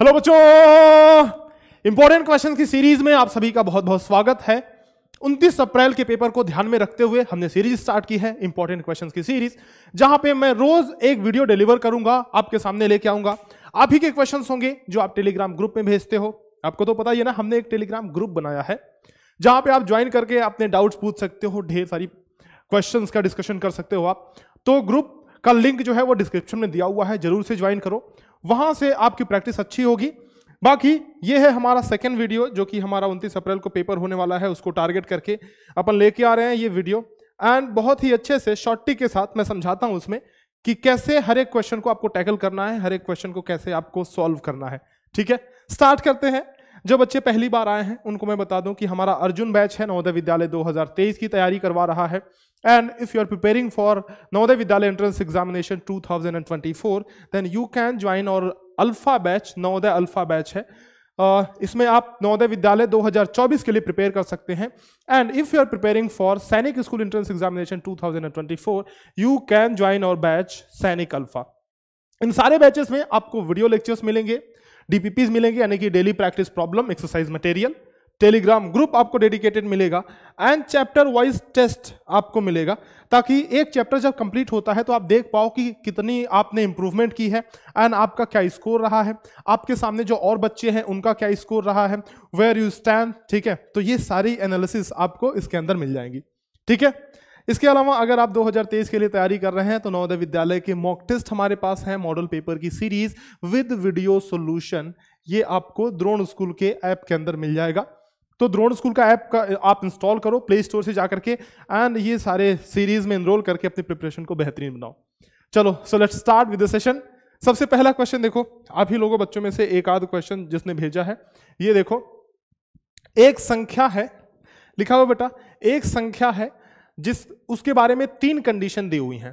hello बच्चों important question की series में आप सभी का बहुत बहुत स्वागत है 29 अप्रैल के पेपर को ध्यान में रखते हुए हमने सीरीज स्टार्ट की है इंपॉर्टेंट क्वेश्चन की सीरीज जहां पे मैं रोज एक वीडियो डिलीवर करूंगा आपके सामने लेके आऊंगा आप ही के क्वेश्चन होंगे जो आप टेलीग्राम ग्रुप में भेजते हो आपको तो पता ही ना हमने एक टेलीग्राम ग्रुप बनाया है जहां पे आप ज्वाइन करके अपने डाउट्स पूछ सकते हो ढेर सारी क्वेश्चंस का डिस्कशन कर सकते हो आप तो ग्रुप का लिंक जो है वो डिस्क्रिप्शन में दिया हुआ है जरूर से ज्वाइन करो वहां से आपकी प्रैक्टिस अच्छी होगी बाकी ये है हमारा सेकेंड वीडियो जो कि हमारा उनतीस अप्रैल को पेपर होने वाला है उसको टारगेट करके अपन लेके आ रहे हैं ये वीडियो एंड बहुत ही अच्छे से शॉर्टी के साथ मैं समझाता हूँ उसमें कि कैसे हर एक क्वेश्चन को आपको टैकल करना है हर एक क्वेश्चन को कैसे आपको सॉल्व करना है ठीक है स्टार्ट करते हैं जो बच्चे पहली बार आए हैं उनको मैं बता दूं कि हमारा अर्जुन बैच है नवोदय विद्यालय 2023 की तैयारी करवा रहा है and if you are preparing for Navodaya Vidyalaya entrance examination 2024 then you can join our Alpha batch Navodaya Alpha batch है Uh, इसमें आप नवोदय विद्यालय 2024 के लिए प्रिपेयर कर सकते हैं and if you are preparing for Sainik school entrance examination 2024 you can join our batch Sainik Alpha इन सारे बैचेस में आपको वीडियो लेक्चर्स मिलेंगे डीपीपीज मिलेंगे यानी कि daily practice problem exercise material Telegram group आपको डेडिकेटेड मिलेगा एंड चैप्टर वाइज टेस्ट आपको मिलेगा ताकि एक चैप्टर जब कंप्लीट होता है तो आप देख पाओ कि कितनी आपने इम्प्रूवमेंट की है एंड आपका क्या स्कोर रहा है आपके सामने जो और बच्चे हैं उनका क्या स्कोर रहा है वेयर यू स्टैंड ठीक है तो ये सारी एनालिसिस आपको इसके अंदर मिल जाएंगी ठीक है इसके अलावा अगर आप 2023 के लिए तैयारी कर रहे हैं तो नवोदय विद्यालय के मॉक टेस्ट हमारे पास है मॉडल पेपर की सीरीज विद वीडियो सोल्यूशन ये आपको द्रोण स्कूल के ऐप के अंदर मिल जाएगा तो द्रोण स्कूल का ऐप का आप इंस्टॉल करो प्ले स्टोर से जाकर के एंड ये सारे सीरीज में इनरोल करके अपनी प्रिपरेशन को बेहतरीन बनाओ चलो so let start with session सबसे पहला क्वेश्चन देखो आप ही लोगों बच्चों में से एक आध क्वेश्चन जिसने भेजा है ये देखो एक संख्या है लिखा हुआ बेटा एक संख्या है जिस उसके बारे में तीन कंडीशन दी हुई हैं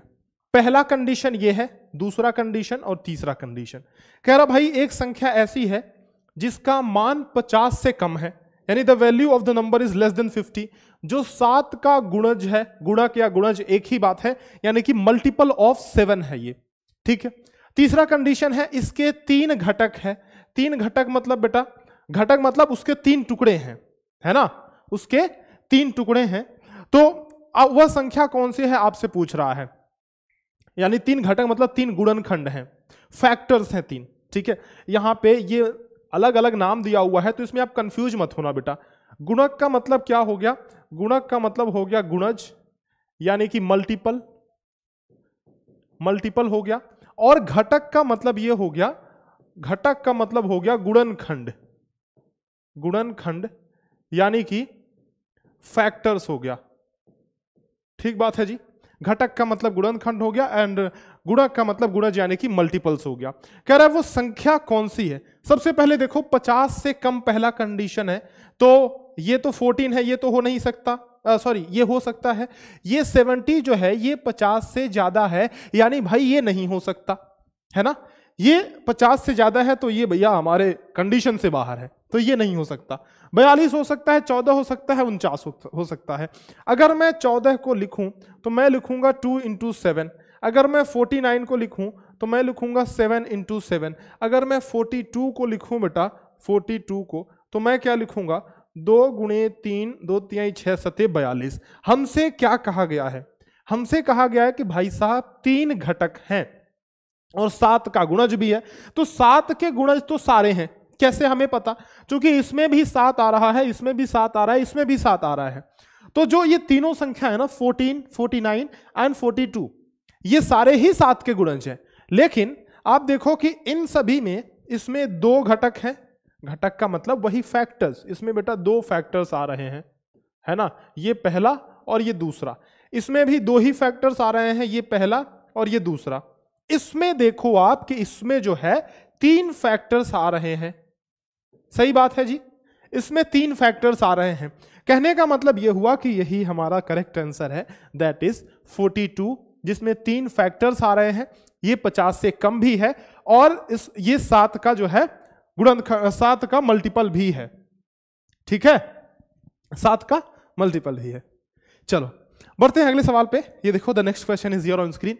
पहला कंडीशन ये है दूसरा कंडीशन और तीसरा कंडीशन कह रहा भाई एक संख्या ऐसी है जिसका मान 50 से कम है यानी the value of the number is less than 50 जो सात का गुणज है गुणक या गुणज एक ही बात है यानी कि मल्टीपल ऑफ सेवन है ये ठीक है तीसरा कंडीशन है इसके तीन घटक है तीन घटक मतलब बेटा घटक मतलब उसके तीन टुकड़े हैं है ना उसके तीन टुकड़े हैं तो अब वह संख्या कौन सी है आपसे पूछ रहा है यानी तीन घटक मतलब तीन गुणनखंड हैं फैक्टर्स हैं तीन ठीक है यहाँ पे ये अलग अलग नाम दिया हुआ है तो इसमें आप कंफ्यूज मत होना बेटा गुणक का मतलब क्या हो गया गुणक का मतलब हो गया गुणज यानी कि मल्टीपल मल्टीपल हो गया और घटक का मतलब ये हो गया घटक का मतलब हो गया गुणनखंड गुणनखंड यानी कि फैक्टर्स हो गया ठीक बात है जी घटक का मतलब गुणनखंड हो गया एंड गुणक का मतलब गुणज यानी कि मल्टीपल्स हो गया कह रहा है वो संख्या कौन सी है सबसे पहले देखो 50 से कम पहला कंडीशन है तो ये तो 14 है ये तो हो नहीं सकता सॉरी ये हो सकता है ये 70 जो है ये 50 से ज्यादा है यानी भाई ये नहीं हो सकता है ना ये 50 से ज्यादा है तो ये भैया हमारे कंडीशन से बाहर है तो ये नहीं हो सकता बयालीस हो सकता है चौदह हो सकता है उनचास हो सकता है अगर मैं चौदह को लिखूं तो मैं लिखूंगा टू इंटू सेवन अगर मैं फोर्टी नाइन को लिखूं तो मैं लिखूंगा सेवन इंटू सेवन अगर मैं फोर्टी टू को लिखूं बेटा फोर्टी टू को तो मैं क्या लिखूंगा दो गुणे तीन दो तिहाई छः सतह बयालीस हमसे क्या कहा गया है हमसे कहा गया है कि भाई साहब तीन घटक हैं और सात का गुणज भी है तो सात के गुणज तो सारे हैं कैसे हमें पता क्योंकि इसमें भी सात आ रहा है इसमें भी सात आ रहा है इसमें भी सात आ रहा है तो जो ये तीनों संख्या है ना fourteen forty nine and forty two ये सारे ही सात के गुणज हैं लेकिन आप देखो कि इन सभी में इसमें दो घटक हैं घटक का मतलब वही फैक्टर्स इसमें बेटा दो फैक्टर्स आ रहे हैं है ना ये पहला और ये दूसरा इसमें भी दो ही फैक्टर्स आ रहे हैं ये पहला और ये दूसरा इसमें देखो आप कि इसमें जो है तीन फैक्टर्स आ रहे हैं सही बात है जी इसमें तीन फैक्टर्स आ रहे हैं कहने का मतलब यह हुआ कि यही हमारा करेक्ट आंसर है दैट इज 42 जिसमें तीन फैक्टर्स आ रहे हैं ये 50 से कम भी है और इस ये सात का जो है गुणन सात का मल्टीपल भी है ठीक है सात का मल्टीपल भी है चलो बढ़ते हैं अगले सवाल पे ये देखो the next question is your on screen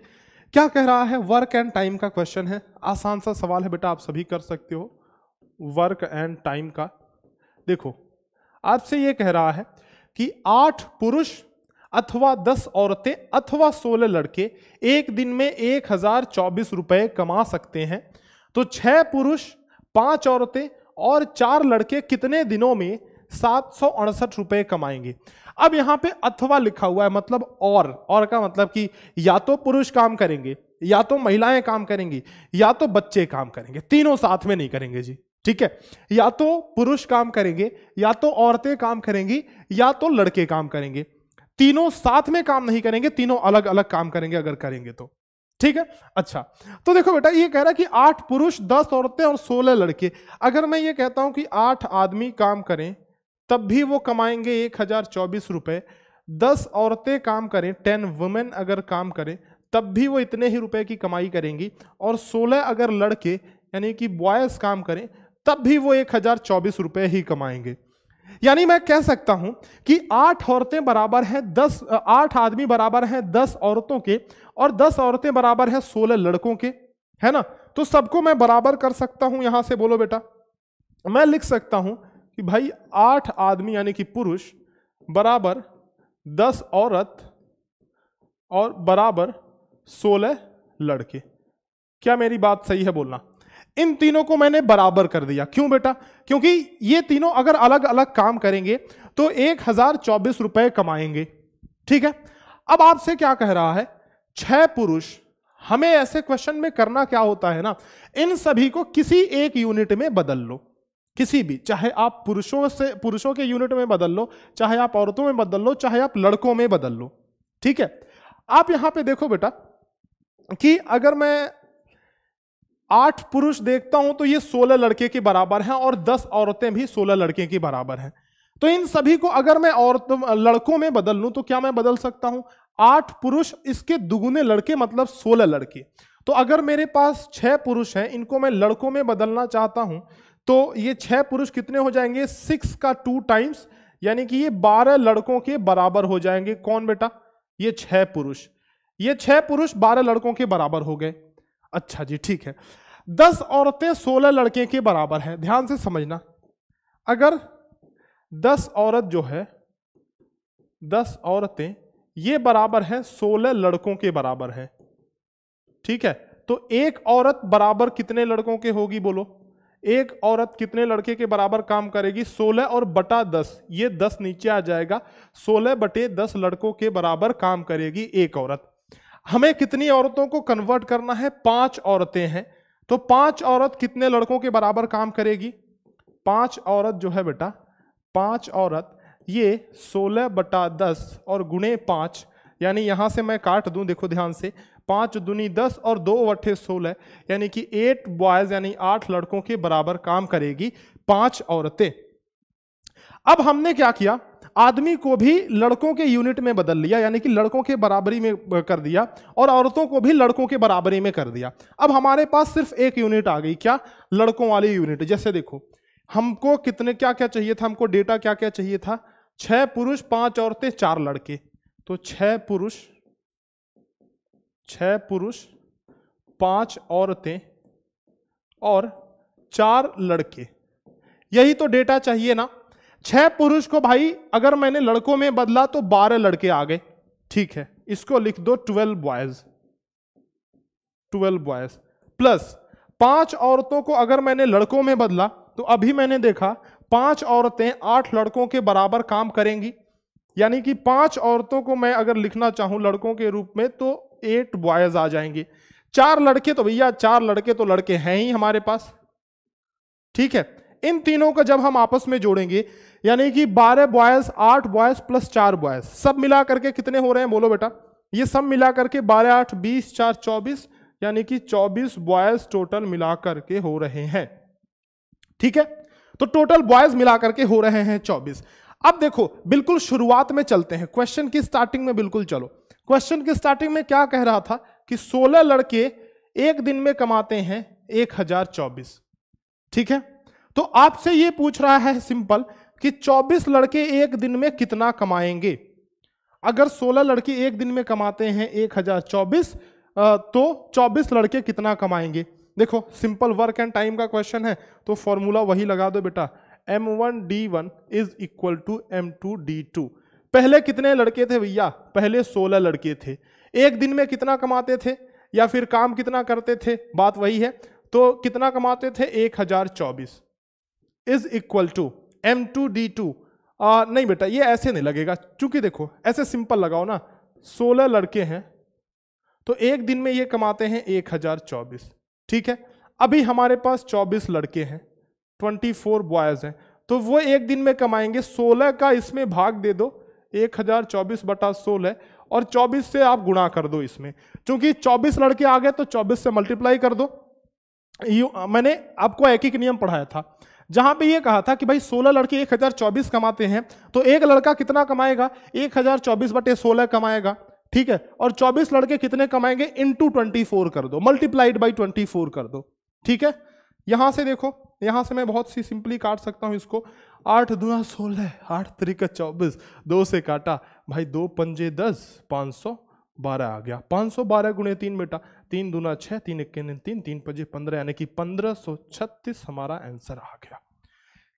क्या कह रहा है वर्क एंड टाइम का क्वेश्चन है आसान सा सवाल है बेटा आप सभी कर सकते हो वर्क एंड टाइम का देखो आपसे ये कह रहा है कि आठ पुरुष अथवा दस औरतें अथवा सोलह लड़के एक दिन में एक हजार चौबीस रुपए कमा सकते हैं तो छह पुरुष पांच औरतें और चार लड़के कितने दिनों में सात सौ अड़सठ रुपए कमाएंगे अब यहां पे अथवा लिखा हुआ है मतलब और और का मतलब कि या तो पुरुष काम करेंगे या तो महिलाएं काम करेंगी या तो बच्चे काम करेंगे तीनों साथ में नहीं करेंगे जी ठीक है या तो पुरुष काम करेंगे या तो औरतें काम करेंगी या तो लड़के काम करेंगे तीनों साथ में काम नहीं करेंगे तीनों अलग अलग काम करेंगे अगर करेंगे तो ठीक है अच्छा तो देखो बेटा ये कह रहा है कि आठ पुरुष दस औरतें और सोलह लड़के अगर मैं ये कहता हूं कि आठ आदमी काम करें तब भी वो कमाएंगे एक हजार चौबीस रुपए दस औरतें काम करें टेन वुमेन अगर काम करें तब भी वो इतने ही रुपए की कमाई करेंगी और सोलह अगर लड़के यानी कि बॉयज काम करें तब भी वो एक हजार चौबीस रुपए ही कमाएंगे यानी मैं कह सकता हूं कि आठ औरतें बराबर हैं दस आठ आदमी बराबर हैं दस औरतों के और दस औरतें बराबर हैं सोलह लड़कों के है ना तो सबको मैं बराबर कर सकता हूं यहां से बोलो बेटा मैं लिख सकता हूं कि भाई आठ आदमी यानी कि पुरुष बराबर दस औरत और बराबर सोलह लड़के क्या मेरी बात सही है बोलना इन तीनों को मैंने बराबर कर दिया क्यों बेटा क्योंकि ये तीनों अगर अलग अलग काम करेंगे तो एक हजार चौबीस रुपए कमाएंगे ठीक है अब आपसे क्या कह रहा है छह पुरुष हमें ऐसे क्वेश्चन में करना क्या होता है ना इन सभी को किसी एक यूनिट में बदल लो किसी भी चाहे आप पुरुषों से पुरुषों के यूनिट में बदल लो चाहे आप औरतों में बदल लो चाहे आप लड़कों में बदल लो ठीक है आप यहां पे देखो बेटा कि अगर मैं आठ पुरुष देखता हूं तो ये सोलह लड़के के बराबर हैं और दस औरतें भी सोलह लड़के के बराबर हैं तो इन सभी को अगर मैं औरत लड़कों में बदल लूं तो क्या मैं बदल सकता हूं आठ पुरुष इसके दुगुने लड़के मतलब सोलह लड़के तो अगर मेरे पास छह पुरुष हैं इनको मैं लड़कों में बदलना चाहता हूं तो ये छह पुरुष कितने हो जाएंगे सिक्स का टू टाइम्स यानी कि ये बारह लड़कों के बराबर हो जाएंगे कौन बेटा ये छह पुरुष ये छह पुरुष बारह लड़कों के बराबर हो गए अच्छा जी ठीक है दस औरतें सोलह लड़के के बराबर हैं ध्यान से समझना अगर दस औरत जो है दस औरतें ये बराबर हैं सोलह लड़कों के बराबर हैं ठीक है तो एक औरत बराबर कितने लड़कों के होगी बोलो एक औरत कितने लड़के के बराबर काम करेगी सोलह और बटा दस ये दस नीचे आ जाएगा सोलह बटे दस लड़कों के बराबर काम करेगी एक औरत हमें कितनी औरतों को कन्वर्ट करना है पांच औरतें हैं तो पांच औरत कितने लड़कों के बराबर काम करेगी पांच औरत जो है बेटा पांच औरत ये सोलह बटा दस और गुणे पाँच यानी यहाँ से मैं काट दूं देखो ध्यान से पाँच दुनी दस और दो वठे सोलह यानी कि एट बॉयज़ यानी आठ लड़कों के बराबर काम करेगी पांच औरतें अब हमने क्या किया आदमी को भी लड़कों के यूनिट में बदल लिया यानी कि लड़कों के बराबरी में कर दिया और औरतों को भी लड़कों के बराबरी में कर दिया अब हमारे पास सिर्फ एक यूनिट आ गई क्या लड़कों वाली यूनिट जैसे देखो हमको कितने क्या क्या चाहिए था हमको डेटा क्या क्या चाहिए था छह पुरुष पांच औरतें चार लड़के तो छह पुरुष छह पुरुष पांच औरतें और चार लड़के यही तो डेटा चाहिए ना छह पुरुष को भाई अगर मैंने लड़कों में बदला तो बारह लड़के आ गए ठीक है इसको लिख दो twelve boys twelve boys plus पांच औरतों को अगर मैंने लड़कों में बदला तो अभी मैंने देखा पांच औरतें आठ लड़कों के बराबर काम करेंगी यानी कि पांच औरतों को मैं अगर लिखना चाहूं लड़कों के रूप में तो एट बॉयज आ जाएंगे चार लड़के तो भैया चार लड़के तो लड़के हैं ही हमारे पास ठीक है इन तीनों को जब हम आपस में जोड़ेंगे यानी कि 12 बॉयज 8 बॉयज प्लस चार बॉयज सब मिला करके कितने हो रहे हैं बोलो बेटा ये सब मिला करके बारह आठ बीस चार चौबीस यानी कि चौबीस बॉयज टोटल मिला करके हो रहे हैं ठीक है तो टोटल बॉयज मिला करके हो रहे हैं चौबीस अब देखो बिल्कुल शुरुआत में चलते हैं क्वेश्चन की स्टार्टिंग में बिल्कुल चलो क्वेश्चन की स्टार्टिंग में क्या कह रहा था कि सोलह लड़के एक दिन में कमाते हैं एक हजार चौबीस ठीक है तो आपसे ये पूछ रहा है सिंपल कि 24 लड़के एक दिन में कितना कमाएंगे अगर 16 लड़के एक दिन में कमाते हैं एक हजार चौबीस तो 24 लड़के कितना कमाएंगे देखो सिंपल वर्क एंड टाइम का क्वेश्चन है तो फॉर्मूला वही लगा दो बेटा M one D one is equal to M two D two पहले कितने लड़के थे भैया पहले 16 लड़के थे एक दिन में कितना कमाते थे या फिर काम कितना करते थे बात वही है तो कितना कमाते थे एक हजार चौबीस is equal to M two D two नहीं बेटा ये ऐसे नहीं लगेगा चूंकि देखो ऐसे सिंपल लगाओ ना सोलह लड़के हैं तो एक दिन में ये कमाते हैं एक हजार चौबीस ठीक है अभी हमारे पास चौबीस लड़के हैं ट्वेंटी फोर बॉयज हैं तो वो एक दिन में कमाएंगे सोलह का इसमें भाग दे दो एक हजार चौबीस बटा सोलह और चौबीस से आप गुणा कर दो इसमें क्योंकि चौबीस लड़के आ गए तो चौबीस से मल्टीप्लाई कर दो यू मैंने आपको एक एक नियम पढ़ाया था जहां पे ये कहा था कि भाई 16 लड़के 1024 कमाते हैं तो एक लड़का कितना कमाएगा 1024 बटे सोलह कमाएगा ठीक है और 24 लड़के कितने कमाएंगे इंटू ट्वेंटी कर दो मल्टीप्लाइड बाई ट्वेंटी कर दो ठीक है यहां से देखो यहां से मैं बहुत सी सिंपली काट सकता हूं इसको आठ दूना सोलह आठ तरीका चौबीस दो से काटा भाई दो पंजे दस पांच सौ बारह आ गया पांच सौ बारह गुणे तीन बेटा तीन दूना छः तीन इक्के तीन तीन पजे पंद्रह यानी कि पंद्रह सौ छत्तीस हमारा आंसर आ गया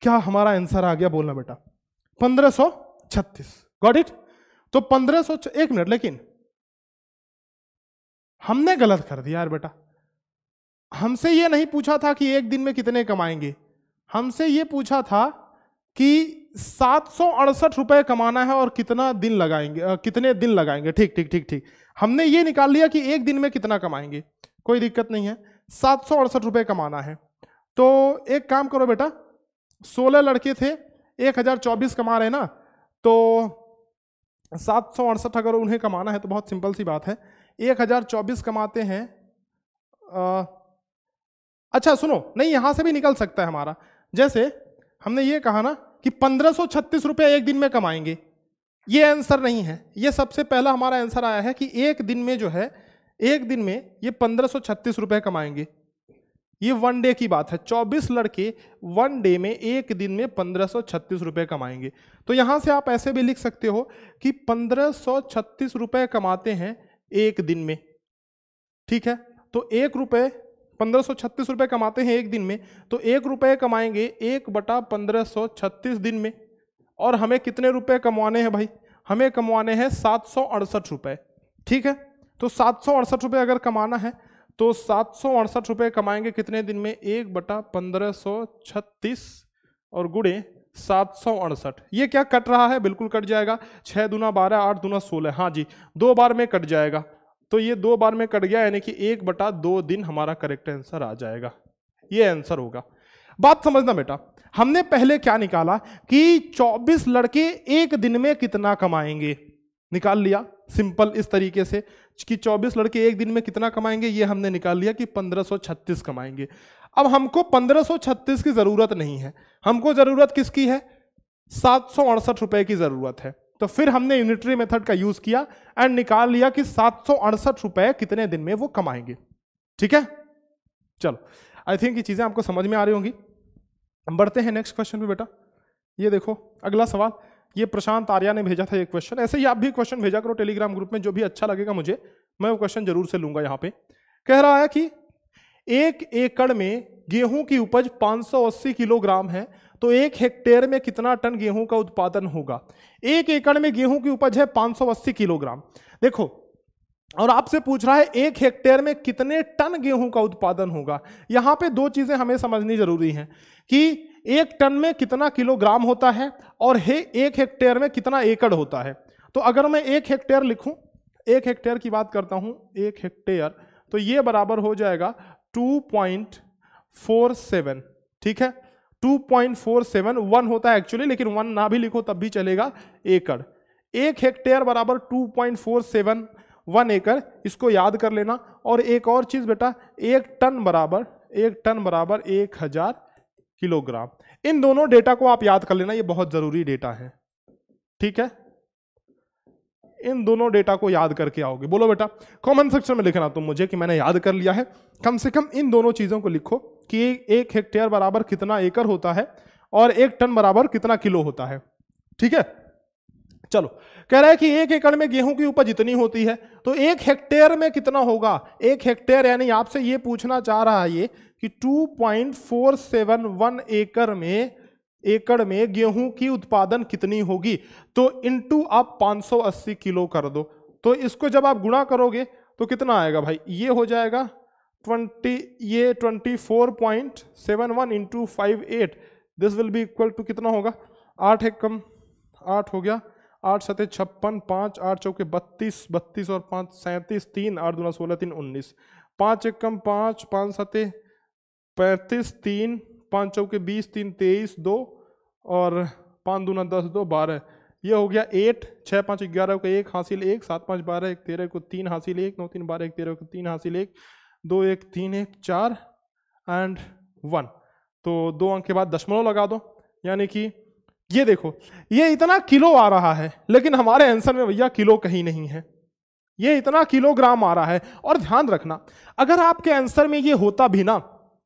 क्या हमारा आंसर आ गया बोलना बेटा पंद्रह सौ छत्तीस गॉट इट तो पंद्रह सौ एक मिनट लेकिन हमने गलत कर दिया यार बेटा हमसे ये नहीं पूछा था कि एक दिन में कितने कमाएंगे हमसे ये पूछा था कि सात सौ अड़सठ रुपए कमाना है और कितना दिन लगाएंगे कितने दिन लगाएंगे ठीक ठीक ठीक ठीक हमने ये निकाल लिया कि एक दिन में कितना कमाएंगे कोई दिक्कत नहीं है सात सौ अड़सठ रुपये कमाना है तो एक काम करो बेटा सोलह लड़के थे एक हज़ार चौबीस कमा रहे ना तो सात सौ अड़सठ अगर उन्हें कमाना है तो बहुत सिंपल सी बात है एक हज़ार चौबीस कमाते हैं आ, अच्छा सुनो नहीं यहाँ से भी निकल सकता है हमारा जैसे हमने ये कहा ना कि पंद्रह सौ छत्तीस रुपये एक दिन में कमाएंगे ये आंसर नहीं है ये सबसे पहला हमारा आंसर आया है कि एक दिन में जो है एक दिन में ये पंद्रह सौ छत्तीस रुपए कमाएंगे ये वन डे की बात है चौबीस लड़के वन डे में एक दिन में पंद्रह सौ छत्तीस रुपये कमाएंगे तो यहां से आप ऐसे भी लिख सकते हो कि पंद्रह सौ छत्तीस रुपये कमाते हैं एक दिन में ठीक है तो एक रुपये पंद्रह सौ छत्तीस रुपये कमाते हैं एक दिन में तो एक रुपये कमाएंगे एक बटा पंद्रह सौ छत्तीस दिन में और हमें कितने रुपए कमवाने हैं भाई हमें कमवाने हैं सात सौ अड़सठ रुपये ठीक है तो सात सौ अड़सठ रुपये अगर कमाना है तो सात सौ अड़सठ रुपये कमाएंगे कितने दिन में एक बटा पंद्रह सौ छत्तीस और गुड़े सात सौ अड़सठ ये क्या कट रहा है बिल्कुल कट जाएगा छः दूना बारह आठ दूना सोलह हाँ जी दो बार में कट जाएगा तो ये दो बार में कट गया यानी कि एक बटा दो दिन हमारा करेक्ट आंसर आ जाएगा ये आंसर होगा बात समझना बेटा हमने पहले क्या निकाला कि 24 लड़के एक दिन में कितना कमाएंगे निकाल लिया सिंपल इस तरीके से कि 24 लड़के एक दिन में कितना कमाएंगे ये हमने निकाल लिया कि 1536 कमाएंगे अब हमको 1536 की ज़रूरत नहीं है हमको ज़रूरत किसकी है सात रुपए की ज़रूरत है तो फिर हमने यूनिटरी मेथड का यूज़ किया एंड निकाल लिया कि सात रुपए कितने दिन में वो कमाएंगे ठीक है चलो आई थिंक ये चीज़ें आपको समझ में आ रही होंगी बढ़ते हैं नेक्स्ट क्वेश्चन पे बेटा ये देखो अगला सवाल ये प्रशांत आर्या ने भेजा था ये क्वेश्चन ऐसे ही आप भी क्वेश्चन भेजा करो टेलीग्राम ग्रुप में जो भी अच्छा लगेगा मुझे मैं वो क्वेश्चन जरूर से लूंगा यहाँ पे कह रहा है कि एक एकड़ में गेहूं की उपज 580 किलोग्राम है तो एक हेक्टेयर में कितना टन गेहूं का उत्पादन होगा एक एकड़ में गेहूं की उपज है 580 किलोग्राम देखो और आपसे पूछ रहा है एक हेक्टेयर में कितने टन गेहूं का उत्पादन होगा यहां पे दो चीजें हमें समझनी जरूरी हैं कि एक टन में कितना किलोग्राम होता है और हे एक हेक्टेयर में कितना एकड़ होता है तो अगर मैं एक हेक्टेयर लिखूं एक हेक्टेयर की बात करता हूं एक हेक्टेयर तो ये बराबर हो जाएगा 2.47 ठीक है 2.47 वन होता है एक्चुअली लेकिन वन ना भी लिखो तब भी चलेगा एकड़ एक हेक्टेयर बराबर 2.47 वन एकड़ इसको याद कर लेना और एक और चीज़ बेटा एक टन बराबर एक टन बराबर एक हजार किलोग्राम इन दोनों डेटा को आप याद कर लेना ये बहुत ज़रूरी डेटा है ठीक है इन दोनों डेटा को याद करके आओगे बोलो बेटा कॉमन सेक्शन में लिखना तुम मुझे कि मैंने याद कर लिया है कम से कम इन दोनों चीज़ों को लिखो कि एक हेक्टेयर बराबर कितना एकड़ होता है और एक टन बराबर कितना किलो होता है ठीक है चलो कह रहा है कि एक एकड़ में गेहूं की उपज इतनी होती है तो एक हेक्टेयर में कितना होगा एक हेक्टेयर यानी आपसे ये पूछना चाह रहा है ये कि 2.471 एकड़ में एकड़ में गेहूं की उत्पादन कितनी होगी तो इनटू आप 580 किलो कर दो तो इसको जब आप गुणा करोगे तो कितना आएगा भाई ये हो जाएगा 20 ये 24.71 into five eight this will be equal to कितना होगा आठ एक कम आठ हो गया आठ सतह छप्पन पाँच आठ चौके बत्तीस बत्तीस और पाँच सैंतीस तीन आठ दूना सोलह तीन उन्नीस पाँच एकम पाँच पाँच सतह पैंतीस तीन पाँच चौके बीस तीन तेईस दो और पाँच दूना दस दो बारह ये हो गया एट छः पाँच ग्यारह को एक हासिल एक सात पाँच बारह एक तेरह को तीन हासिल एक नौ तीन बारह एक तेरह को तीन हासिल एक दो एक तीन एक चार एंड वन तो दो अंक के बाद दशमलव लगा दो यानी कि ये देखो ये इतना किलो आ रहा है लेकिन हमारे आंसर में भैया किलो कहीं नहीं है ये इतना किलोग्राम आ रहा है और ध्यान रखना अगर आपके आंसर में ये होता भी ना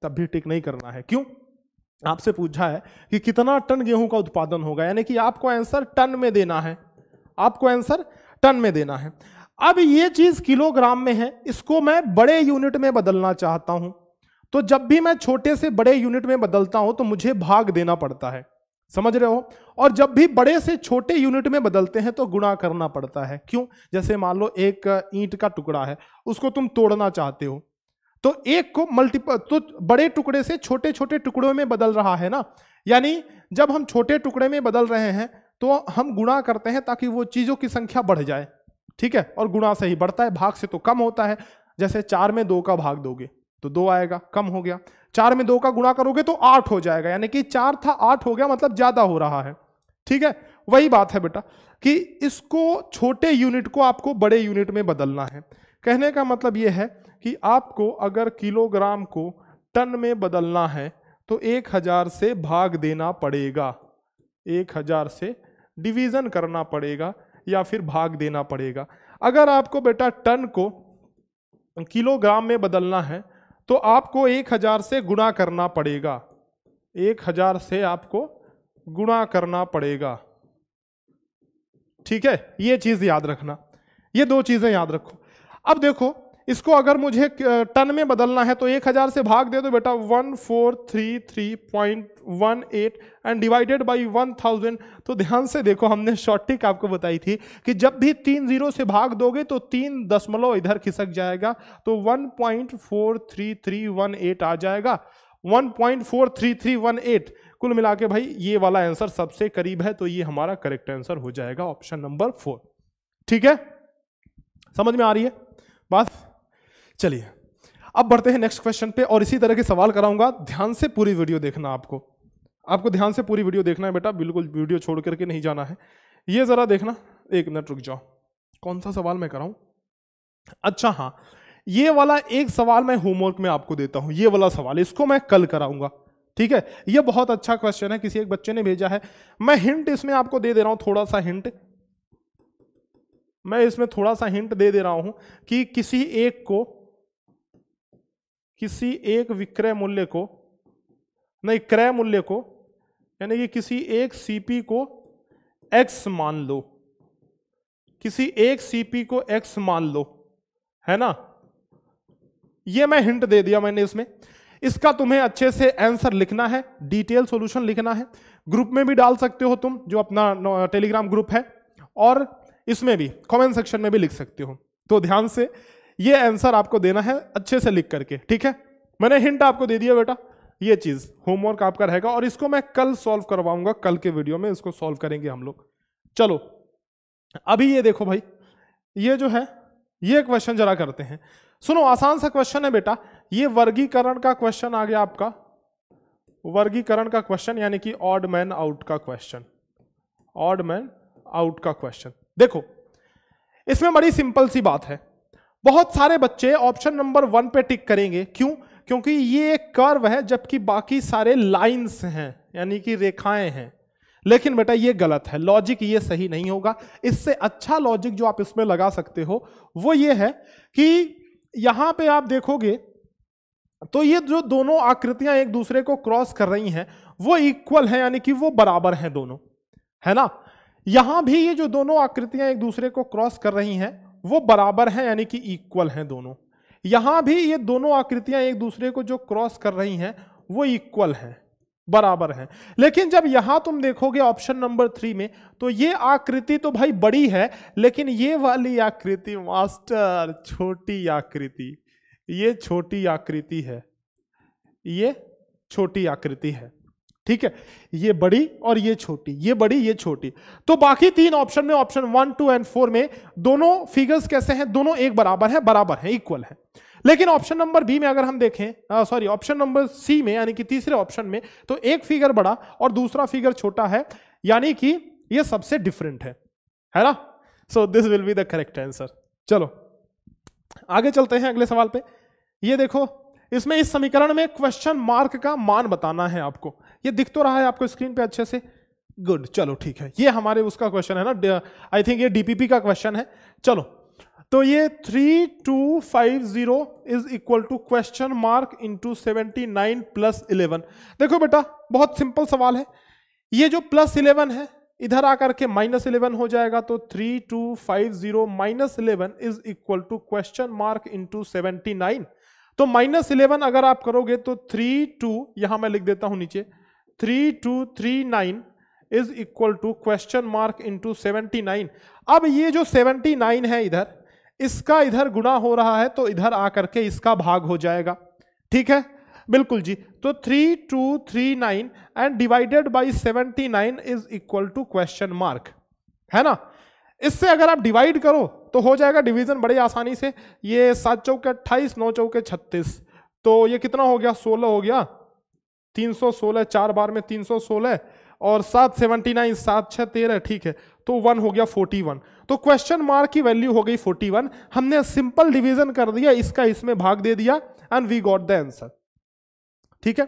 तब भी टिक नहीं करना है क्यों आपसे पूछा है कि कितना टन गेहूं का उत्पादन होगा यानी कि आपको आंसर टन में देना है आपको आंसर टन में देना है अब ये चीज किलोग्राम में है इसको मैं बड़े यूनिट में बदलना चाहता हूं तो जब भी मैं छोटे से बड़े यूनिट में बदलता हूं तो मुझे भाग देना पड़ता है समझ रहे हो और जब भी बड़े से छोटे यूनिट में बदलते हैं तो गुणा करना पड़ता है क्यों जैसे मान लो एक ईंट का टुकड़ा है उसको तुम तोड़ना चाहते हो तो एक को मल्टीपल तो बड़े टुकड़े से छोटे छोटे टुकड़ों में बदल रहा है ना यानी जब हम छोटे टुकड़े में बदल रहे हैं तो हम गुणा करते हैं ताकि वो चीज़ों की संख्या बढ़ जाए ठीक है और गुणा से ही बढ़ता है भाग से तो कम होता है जैसे चार में दो का भाग दोगे तो दो आएगा कम हो गया चार में दो का गुणा करोगे तो आठ हो जाएगा यानी कि चार था आठ हो गया मतलब ज्यादा हो रहा है ठीक है वही बात है बेटा कि इसको छोटे यूनिट को आपको बड़े यूनिट में बदलना है कहने का मतलब यह है कि आपको अगर किलोग्राम को टन में बदलना है तो एक हजार से भाग देना पड़ेगा एक हजार से डिवीजन करना पड़ेगा या फिर भाग देना पड़ेगा अगर आपको बेटा टन को किलोग्राम में बदलना है तो आपको एक हजार से गुणा करना पड़ेगा एक हजार से आपको गुणा करना पड़ेगा ठीक है ये चीज याद रखना ये दो चीजें याद रखो अब देखो इसको अगर मुझे टन में बदलना है तो एक हजार से भाग दे दो बेटा one four three three point one eight and divided by one thousand तो ध्यान से देखो हमने शॉर्ट टिक आपको बताई थी कि जब भी तीन जीरो से भाग दोगे तो तीन दशमलव इधर खिसक जाएगा तो one point four three three one eight आ जाएगा one point four three three one eight कुल मिला के भाई ये वाला आंसर सबसे करीब है तो ये हमारा करेक्ट आंसर हो जाएगा ऑप्शन नंबर फोर ठीक है समझ में आ रही है बस चलिए अब बढ़ते हैं नेक्स्ट क्वेश्चन पे और इसी तरह के सवाल कराऊंगा ध्यान से पूरी वीडियो देखना आपको आपको ध्यान से पूरी वीडियो देखना है बेटा बिल्कुल वीडियो छोड़ करके नहीं जाना है ये ज़रा देखना एक मिनट रुक जाओ कौन सा सवाल मैं कराऊं अच्छा हाँ ये वाला एक सवाल मैं होमवर्क में आपको देता हूं ये वाला सवाल इसको मैं कल कराऊंगा ठीक है ये बहुत अच्छा क्वेश्चन है किसी एक बच्चे ने भेजा है मैं हिंट इसमें आपको दे दे रहा हूं थोड़ा सा हिंट मैं इसमें थोड़ा सा हिंट दे दे रहा हूं कि किसी एक को किसी एक विक्रय मूल्य को नहीं क्रय मूल्य को यानी कि किसी एक सीपी को एक्स मान लो किसी एक सीपी को एक्स मान लो है ना ये मैं हिंट दे दिया मैंने इसमें इसका तुम्हें अच्छे से आंसर लिखना है डिटेल सॉल्यूशन लिखना है ग्रुप में भी डाल सकते हो तुम जो अपना टेलीग्राम ग्रुप है और इसमें भी कमेंट सेक्शन में भी लिख सकते हो तो ध्यान से ये आंसर आपको देना है अच्छे से लिख करके ठीक है मैंने हिंट आपको दे दिया बेटा ये चीज होमवर्क आपका रहेगा और इसको मैं कल सॉल्व करवाऊंगा कल के वीडियो में इसको सॉल्व करेंगे हम लोग चलो अभी ये देखो भाई ये जो है ये क्वेश्चन जरा करते हैं सुनो आसान सा क्वेश्चन है बेटा ये वर्गीकरण का क्वेश्चन आ गया आपका वर्गीकरण का क्वेश्चन यानी कि ऑड मैन आउट का क्वेश्चन ऑड मैन आउट का क्वेश्चन देखो इसमें बड़ी सिंपल सी बात है बहुत सारे बच्चे ऑप्शन नंबर वन पे टिक करेंगे क्यों क्योंकि ये एक कर्व है जबकि बाकी सारे लाइंस हैं यानी कि रेखाएं हैं लेकिन बेटा ये गलत है लॉजिक ये सही नहीं होगा इससे अच्छा लॉजिक जो आप इसमें लगा सकते हो वो ये है कि यहां पे आप देखोगे तो ये जो दोनों आकृतियां एक दूसरे को क्रॉस कर रही हैं वो इक्वल है यानी कि वो बराबर हैं दोनों है ना यहां भी ये जो दोनों आकृतियां एक दूसरे को क्रॉस कर रही हैं वो बराबर हैं यानी कि इक्वल हैं दोनों यहां भी ये दोनों आकृतियां एक दूसरे को जो क्रॉस कर रही हैं वो इक्वल हैं बराबर हैं लेकिन जब यहां तुम देखोगे ऑप्शन नंबर थ्री में तो ये आकृति तो भाई बड़ी है लेकिन ये वाली आकृति मास्टर छोटी आकृति ये छोटी आकृति है ये छोटी आकृति है ठीक है ये बड़ी और ये छोटी ये बड़ी ये छोटी तो बाकी तीन ऑप्शन में option one two and four में दोनों फिगर्स कैसे हैं दोनों एक बराबर है बराबर है इक्वल है लेकिन ऑप्शन नंबर बी में अगर हम देखें सॉरी ऑप्शन नंबर सी में यानी कि तीसरे ऑप्शन में तो एक फिगर बड़ा और दूसरा फिगर छोटा है यानी कि यह सबसे डिफरेंट है है ना so this will be the correct answer चलो आगे चलते हैं अगले सवाल पे ये देखो इसमें इस समीकरण में क्वेश्चन मार्क का मान बताना है आपको ये दिख तो रहा है आपको स्क्रीन पे अच्छे से गुड चलो ठीक है ये हमारे उसका क्वेश्चन है ना आई थिंक ये डीपीपी का क्वेश्चन है चलो तो ये three two five zero is equal to question mark into seventy nine plus eleven देखो बेटा बहुत सिंपल सवाल है ये जो प्लस इलेवन है इधर आकर के माइनस इलेवन हो जाएगा तो three two five zero minus eleven is equal to question mark into seventy nine तो माइनस इलेवन अगर आप करोगे तो थ्री टू यहां मैं लिख देता हूं नीचे three two three nine is equal to question mark into seventy nine अब ये जो सेवेंटी नाइन है इधर इसका इधर गुणा हो रहा है तो इधर आकर के इसका भाग हो जाएगा ठीक है बिल्कुल जी तो three two three nine and divided by seventy nine is equal to question mark है ना इससे अगर आप डिवाइड करो तो हो जाएगा डिवीजन बड़े आसानी से ये सात चौके अट्ठाईस नौ चौके छत्तीस तो ये कितना हो गया सोलह हो गया तीन सौ सोलह चार बार में तीन सौ सोलह और सात सेवनटी नाइन सात छः तेरह ठीक है तो वन हो गया फोर्टी वन तो क्वेश्चन मार्क की वैल्यू हो गई फोर्टी वन हमने सिंपल डिवीजन कर दिया इसका इसमें भाग दे दिया and we got the answer ठीक है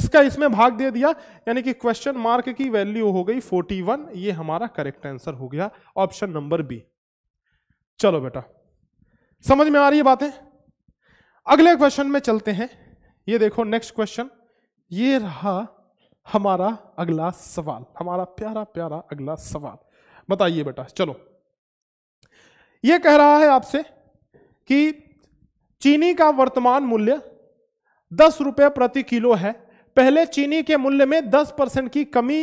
इसका इसमें भाग दे दिया यानी कि क्वेश्चन मार्क की वैल्यू हो गई फोर्टी वन ये हमारा करेक्ट आंसर हो गया ऑप्शन नंबर बी चलो बेटा समझ में आ रही है बातें अगले क्वेश्चन में चलते हैं ये देखो नेक्स्ट क्वेश्चन ये रहा हमारा अगला सवाल हमारा प्यारा प्यारा अगला सवाल बताइए बेटा चलो ये कह रहा है आपसे कि चीनी का वर्तमान मूल्य दस रुपये प्रति किलो है पहले चीनी के मूल्य में 10 परसेंट की कमी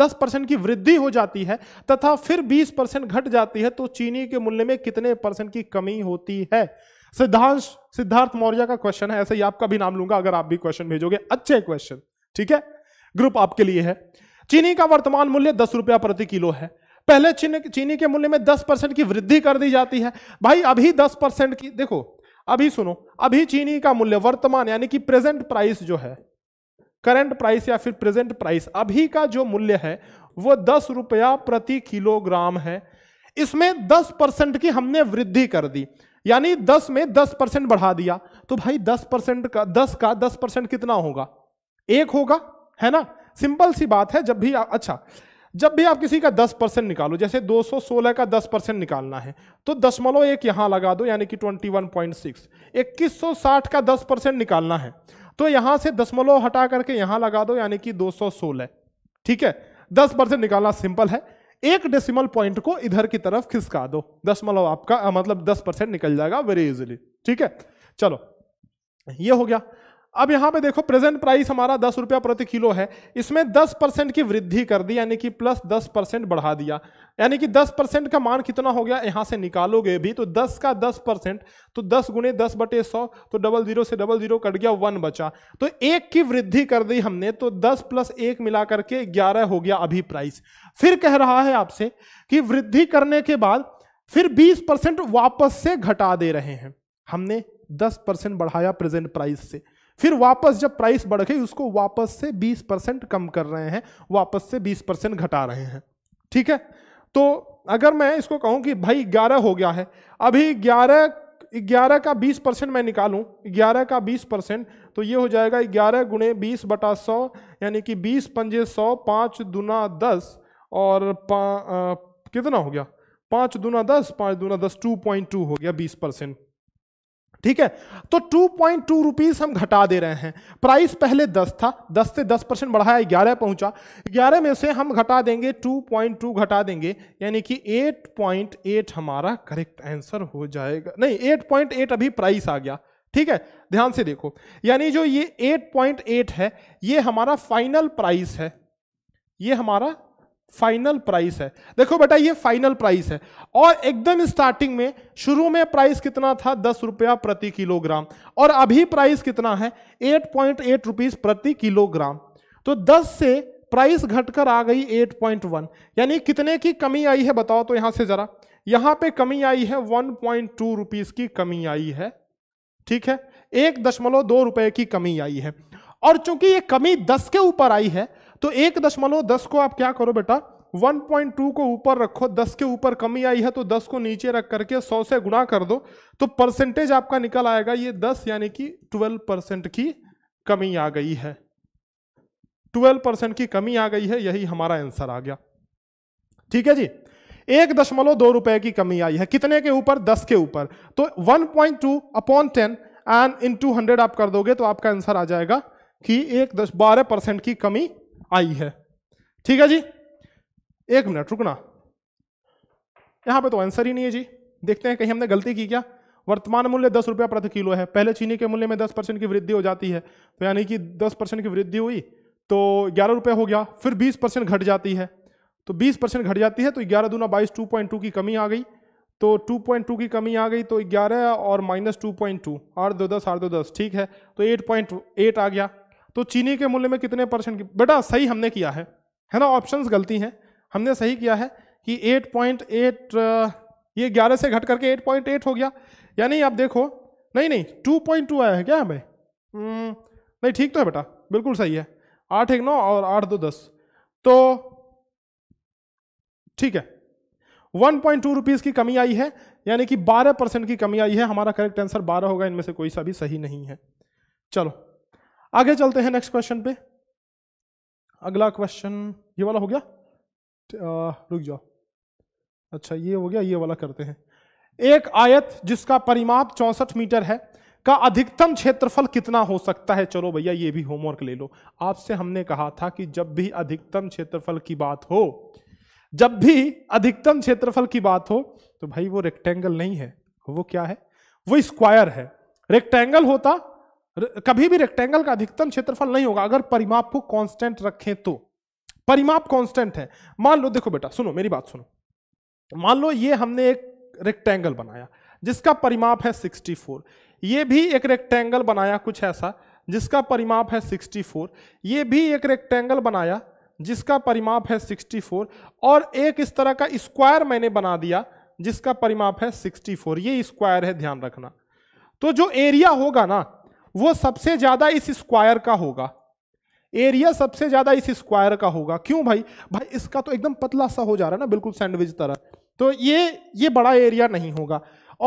दस परसेंट की वृद्धि हो जाती है तथा फिर 20 परसेंट घट जाती है तो चीनी के मूल्य में कितने परसेंट की कमी होती है सिद्धांश सिद्धार्थ मौर्य का क्वेश्चन है ऐसे ही आपका भी नाम लूंगा अगर आप भी क्वेश्चन भेजोगे अच्छे क्वेश्चन ठीक है ग्रुप आपके लिए है चीनी का वर्तमान मूल्य दस रुपया प्रति किलो है पहले चीनी के मूल्य में दस परसेंट की वृद्धि कर दी जाती है भाई अभी दस परसेंट की देखो अभी सुनो अभी चीनी का मूल्य वर्तमान यानी कि प्रेजेंट प्राइस जो है करंट प्राइस या फिर प्रेजेंट प्राइस अभी का जो मूल्य है वो दस रुपया प्रति किलोग्राम है इसमें दस परसेंट की हमने वृद्धि कर दी यानी 10 में 10 परसेंट बढ़ा दिया तो भाई 10 परसेंट का 10 का 10 परसेंट कितना होगा एक होगा है ना सिंपल सी बात है जब भी अच्छा जब भी आप किसी का 10 परसेंट निकालो जैसे 216 का 10 परसेंट निकालना है तो दसमलव एक यहां लगा दो यानी कि 21.6 2160 का 10 परसेंट निकालना है तो यहां से दसमलव हटा करके यहां लगा दो यानी कि 216 ठीक है 10 परसेंट निकालना सिंपल है एक डेसिमल पॉइंट को इधर की तरफ खिसका दो दशमलव मतलब आपका मतलब दस परसेंट निकल जाएगा वेरी इजिली ठीक है चलो ये हो गया अब यहां पे देखो प्रेजेंट प्राइस हमारा दस रुपया प्रति किलो है इसमें दस परसेंट की वृद्धि कर दी यानी कि प्लस दस परसेंट बढ़ा दिया यानी कि दस परसेंट का मान कितना हो गया यहां से निकालोगे भी तो दस का दस परसेंट तो दस गुणे दस बटे सौ तो डबल जीरो से डबल जीरो कट गया वन बचा तो एक की वृद्धि कर दी हमने तो दस प्लस एक मिला करके ग्यारह हो गया अभी प्राइस फिर कह रहा है आपसे कि वृद्धि करने के बाद फिर बीस परसेंट वापस से घटा दे रहे हैं हमने दस परसेंट बढ़ाया प्रेजेंट प्राइस से फिर वापस जब प्राइस बढ़ गई उसको वापस से 20 परसेंट कम कर रहे हैं वापस से 20 परसेंट घटा रहे हैं ठीक है तो अगर मैं इसको कहूं कि भाई 11 हो गया है अभी 11 11 का 20 परसेंट मैं निकालूं 11 का 20 परसेंट तो ये हो जाएगा 11 गुणे बीस बटा सौ यानी कि 20 पंजे सौ पाँच दुना दस और पा, आ, कितना हो गया पाँच दुना दस पाँच दुना दस टू पॉइंट टू हो गया बीस परसेंट ठीक है तो टू पॉइंट टू रुपीज हम घटा दे रहे हैं प्राइस पहले दस था दस से दस परसेंट बढ़ाया ग्यारह पहुंचा ग्यारह में से हम घटा देंगे टू पॉइंट टू घटा देंगे यानी कि एट पॉइंट एट हमारा करेक्ट आंसर हो जाएगा नहीं एट पॉइंट एट अभी प्राइस आ गया ठीक है ध्यान से देखो यानी जो ये एट पॉइंट एट है ये हमारा फाइनल प्राइस है ये हमारा फाइनल प्राइस है देखो बेटा ये फाइनल प्राइस है और एकदम स्टार्टिंग में शुरू में प्राइस कितना था दस रुपया प्रति किलोग्राम और अभी प्राइस कितना है एट पॉइंट एट रुपीज प्रति किलोग्राम तो दस से प्राइस घटकर आ गई एट पॉइंट वन यानी कितने की कमी आई है बताओ तो यहां से जरा यहां पे कमी आई है वन पॉइंट टू रुपीज की कमी आई है ठीक है एक दशमलव दो रुपए की कमी आई है और चूंकि ये कमी दस के ऊपर आई है तो एक दशमलव दस को आप क्या करो बेटा 1.2 को ऊपर रखो 10 के ऊपर कमी आई है तो 10 को नीचे रख करके 100 से गुणा कर दो तो परसेंटेज आपका निकल आएगा ये 10 यानी कि 12 परसेंट की कमी आ गई है 12 परसेंट की कमी आ गई है यही हमारा आंसर आ गया ठीक है जी एक दशमलव दो रुपए की कमी आई है कितने के ऊपर 10 के ऊपर तो 1.2 point two upon ten and into hundred आप कर दोगे तो आपका आंसर आ जाएगा कि एक दस बारह परसेंट की कमी आई है ठीक है जी एक मिनट रुकना यहां पे तो आंसर ही नहीं है जी देखते हैं कहीं हमने गलती की क्या वर्तमान मूल्य दस रुपया प्रति किलो है पहले चीनी के मूल्य में दस परसेंट की वृद्धि हो जाती है तो यानी कि दस परसेंट की वृद्धि हुई तो ग्यारह रुपये हो गया फिर बीस परसेंट घट जाती है तो बीस परसेंट घट जाती है तो ग्यारह दूना बाईस टू पॉइंट टू की कमी आ गई तो टू पॉइंट टू की कमी आ गई तो ग्यारह और माइनस टू पॉइंट टू आठ दो दस आठ दो दस ठीक है तो एट पॉइंट एट आ गया तो चीनी के मूल्य में कितने परसेंट की बेटा सही हमने किया है है ना ऑप्शन गलती हैं हमने सही किया है कि 8.8 ये 11 से घट करके 8.8 हो गया यानी आप देखो नहीं नहीं 2.2 आया है क्या हमें हम्म, नहीं ठीक तो है बेटा बिल्कुल सही है आठ एक नौ और आठ दो दस तो ठीक है वन पॉइंट टू रुपीज़ की कमी आई है यानी कि बारह परसेंट की कमी आई है हमारा करेक्ट आंसर बारह होगा इनमें से कोई सा भी सही नहीं है चलो आगे चलते हैं नेक्स्ट क्वेश्चन पे अगला क्वेश्चन ये वाला हो गया आ, रुक जाओ अच्छा ये हो गया ये वाला करते हैं एक आयत जिसका परिमाप चौसठ मीटर है का अधिकतम क्षेत्रफल कितना हो सकता है चलो भैया ये भी होमवर्क ले लो आपसे हमने कहा था कि जब भी अधिकतम क्षेत्रफल की बात हो जब भी अधिकतम क्षेत्रफल की बात हो तो भाई वो रेक्टेंगल नहीं है वो क्या है वो स्क्वायर है रेक्टेंगल होता कभी भी रेक्टेंगल का अधिकतम क्षेत्रफल नहीं होगा अगर परिमाप को कांस्टेंट रखें तो परिमाप कांस्टेंट है मान लो देखो बेटा सुनो मेरी बात सुनो मान लो ये हमने एक रेक्टेंगल बनाया जिसका परिमाप है 64 ये भी एक रेक्टेंगल बनाया कुछ ऐसा जिसका परिमाप है 64 ये भी एक रेक्टेंगल बनाया जिसका परिमाप है 64 और एक इस तरह का स्क्वायर मैंने बना दिया जिसका परिमाप है 64 ये स्क्वायर है ध्यान रखना तो जो एरिया होगा ना वो सबसे ज्यादा इस स्क्वायर का होगा एरिया सबसे ज्यादा इस स्क्वायर का होगा क्यों भाई भाई इसका तो एकदम पतला सा हो जा रहा है ना बिल्कुल सैंडविच तरह तो ये ये बड़ा एरिया नहीं होगा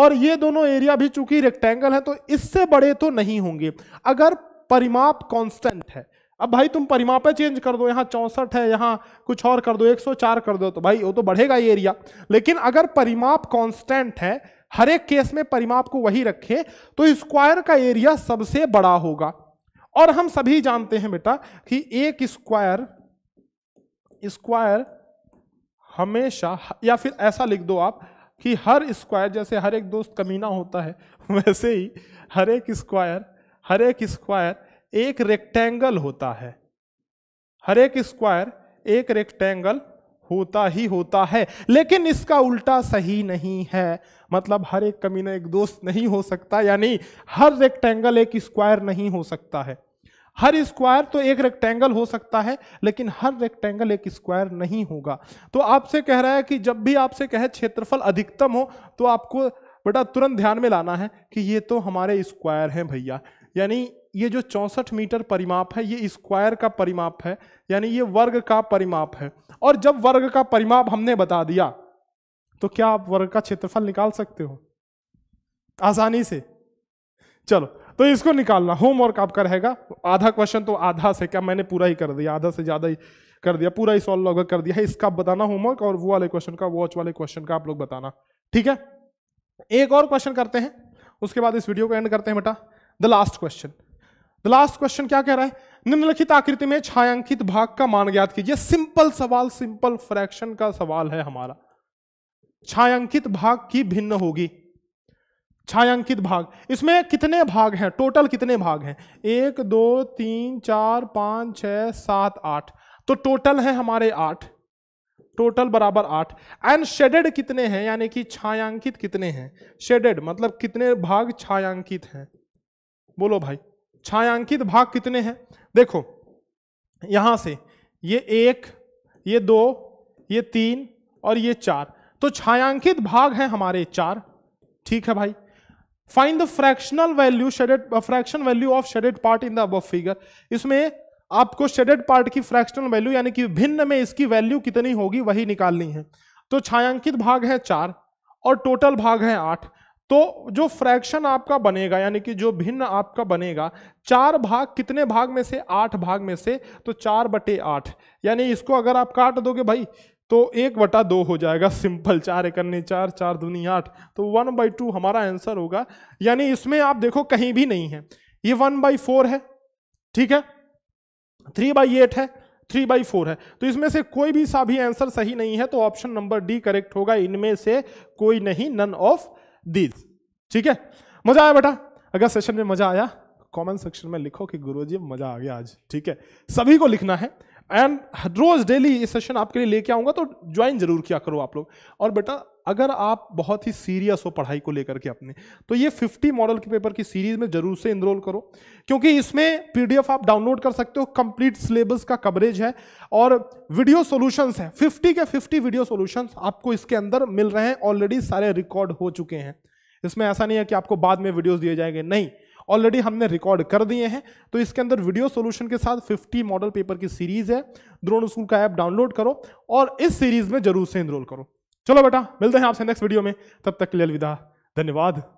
और ये दोनों एरिया भी चूंकि रेक्टेंगल है तो इससे बड़े तो नहीं होंगे अगर परिमाप कांस्टेंट है अब भाई तुम परिमापे चेंज कर दो यहाँ चौंसठ है यहाँ कुछ और कर दो 104 कर दो तो भाई वो तो बढ़ेगा ये एरिया लेकिन अगर परिमाप कांस्टेंट है हर एक केस में परिमाप को वही रखें तो स्क्वायर का एरिया सबसे बड़ा होगा और हम सभी जानते हैं बेटा कि एक स्क्वायर स्क्वायर हमेशा या फिर ऐसा लिख दो आप कि हर स्क्वायर जैसे हर एक दोस्त कमीना होता है वैसे ही हर एक स्क्वायर हर एक स्क्वायर एक रेक्टेंगल होता है हर एक स्क्वायर एक रेक्टेंगल होता ही होता है लेकिन इसका उल्टा सही नहीं है मतलब हर एक कमीना एक दोस्त नहीं हो सकता यानी हर रेक्टेंगल एक स्क्वायर नहीं हो सकता है हर स्क्वायर तो एक रेक्टेंगल हो सकता है लेकिन हर रेक्टेंगल एक स्क्वायर नहीं होगा तो आपसे कह रहा है कि जब भी आपसे कहे क्षेत्रफल अधिकतम हो तो आपको बेटा तुरंत ध्यान में लाना है कि ये तो हमारे स्क्वायर हैं भैया यानी ये जो चौंसठ मीटर परिमाप है ये स्क्वायर का परिमाप है यानी ये वर्ग का परिमाप है और जब वर्ग का परिमाप हमने बता दिया तो क्या आप वर्ग का क्षेत्रफल निकाल सकते हो आसानी से चलो तो इसको निकालना होमवर्क आपका रहेगा आधा क्वेश्चन तो आधा से क्या मैंने पूरा ही कर दिया आधा से ज़्यादा ही कर दिया पूरा ही सॉल्व लगभग कर दिया है इसका बताना होमवर्क और वो वाले क्वेश्चन का वॉच वाले क्वेश्चन का आप लोग बताना ठीक है एक और क्वेश्चन करते हैं उसके बाद इस वीडियो को एंड करते हैं बेटा the last question last question क्या कह रहा है निम्नलिखित आकृति में छायांकित भाग का मान ज्ञात कीजिए सिंपल सवाल सिंपल फ्रैक्शन का सवाल है हमारा छायांकित भाग की भिन्न होगी छायांकित भाग इसमें कितने भाग हैं टोटल कितने भाग हैं एक दो तीन चार पाँच छ सात आठ तो टोटल है हमारे आठ टोटल बराबर आठ एंड शेडेड कितने हैं यानी कि छायांकित कितने हैं शेडेड मतलब कितने भाग छायांकित हैं बोलो भाई छायांकित भाग कितने हैं देखो यहां से ये एक ये दो ये तीन और ये चार तो छायांकित भाग है हमारे चार ठीक है भाई find the fractional value shaded fraction value of shaded part in the अब फिगर इसमें आपको शेडेड पार्ट की फ्रैक्शनल वैल्यू यानी कि भिन्न में इसकी वैल्यू कितनी होगी वही निकालनी है तो छायांकित भाग है चार और टोटल भाग है आठ तो जो फ्रैक्शन आपका बनेगा यानी कि जो भिन्न आपका बनेगा चार भाग कितने भाग में से आठ भाग में से तो चार बटे आठ यानी इसको अगर आप काट दोगे भाई तो एक बटा दो हो जाएगा सिंपल चार एक चार चार दूनी आठ तो वन बाई टू हमारा आंसर होगा यानी इसमें आप देखो कहीं भी नहीं है ये वन बाई फोर है ठीक है थ्री बाई एट है थ्री बाई फोर है तो इसमें से कोई भी सा भी आंसर सही नहीं है तो ऑप्शन नंबर डी करेक्ट होगा इनमें से कोई नहीं नन ऑफ दीज ठीक है मजा आया बेटा अगर सेशन में मजा आया कमेंट सेक्शन में लिखो कि गुरुजी मजा आ गया आज ठीक है सभी को लिखना है एंड रोज डेली ये सेशन आपके लिए लेके आऊंगा तो ज्वाइन जरूर किया करो आप लोग और बेटा अगर आप बहुत ही सीरियस हो पढ़ाई को लेकर के अपने तो ये 50 मॉडल के पेपर की सीरीज में जरूर से इनरोल करो क्योंकि इसमें पीडीएफ आप डाउनलोड कर सकते हो कंप्लीट सिलेबस का कवरेज है और वीडियो सॉल्यूशंस है 50 के 50 वीडियो सॉल्यूशंस आपको इसके अंदर मिल रहे हैं ऑलरेडी सारे रिकॉर्ड हो चुके हैं इसमें ऐसा नहीं है कि आपको बाद में वीडियोज दिए जाएंगे नहीं ऑलरेडी हमने रिकॉर्ड कर दिए हैं तो इसके अंदर वीडियो सोल्यूशन के साथ 50 मॉडल पेपर की सीरीज है द्रोण स्कूल का ऐप डाउनलोड करो और इस सीरीज में जरूर से इनरोल करो चलो बेटा मिलते हैं आपसे नेक्स्ट वीडियो में तब तक के लिए अलविदा धन्यवाद